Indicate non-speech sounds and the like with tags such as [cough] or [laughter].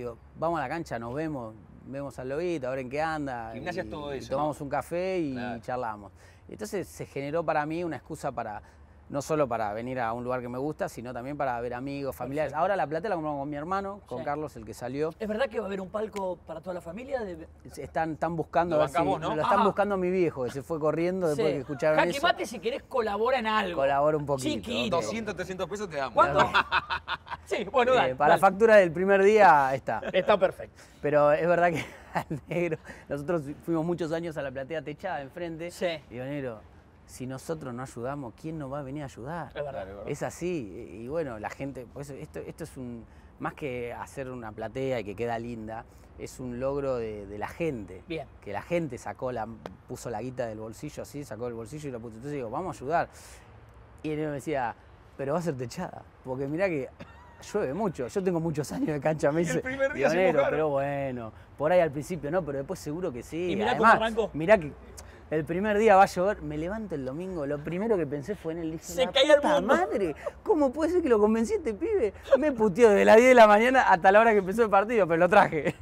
digo, vamos a la cancha, nos vemos, vemos al lobito, a ver en qué anda. todo eso. tomamos un café y charlamos. Entonces se generó para mí una excusa para, no solo para venir a un lugar que me gusta, sino también para ver amigos, familiares. Ahora la plata la compramos con mi hermano, con Carlos, el que salió. ¿Es verdad que va a haber un palco para toda la familia? Están, están buscando, así. lo están buscando mi viejo, que se fue corriendo después de que escucharon Jaque eso. Mate, si querés, colabora en algo. Colabora un poquito. Chiquito. 200, 300 pesos te damos. ¿Cuánto? Sí, bueno, eh, Para la factura del primer día está. Está perfecto. Pero es verdad que [laughs] al negro, nosotros fuimos muchos años a la platea techada enfrente. Sí. Y digo, negro, si nosotros no ayudamos, ¿quién nos va a venir a ayudar? Es verdad. Es así. Y bueno, la gente, por pues, esto, es un, más que hacer una platea y que queda linda, es un logro de, la gente. Bien. Que la gente sacó la, puso la guita del bolsillo así, sacó el bolsillo y la puso. Entonces digo, vamos a ayudar. Y él me decía, pero va a ser techada, porque mirá que llueve mucho. Yo tengo muchos [laughs] años de cancha, me dice. Pionero, pero bueno. Por ahí al principio no, pero después seguro que sí. Y mirá Además, que el primer día va a llover, me levanto el domingo, lo primero que pensé fue en el Dije, Se cayó el mundo. madre, ¿cómo puede ser que lo convencí este pibe? Me puteó desde las 10 de la mañana hasta la hora que empezó el partido, pero lo traje.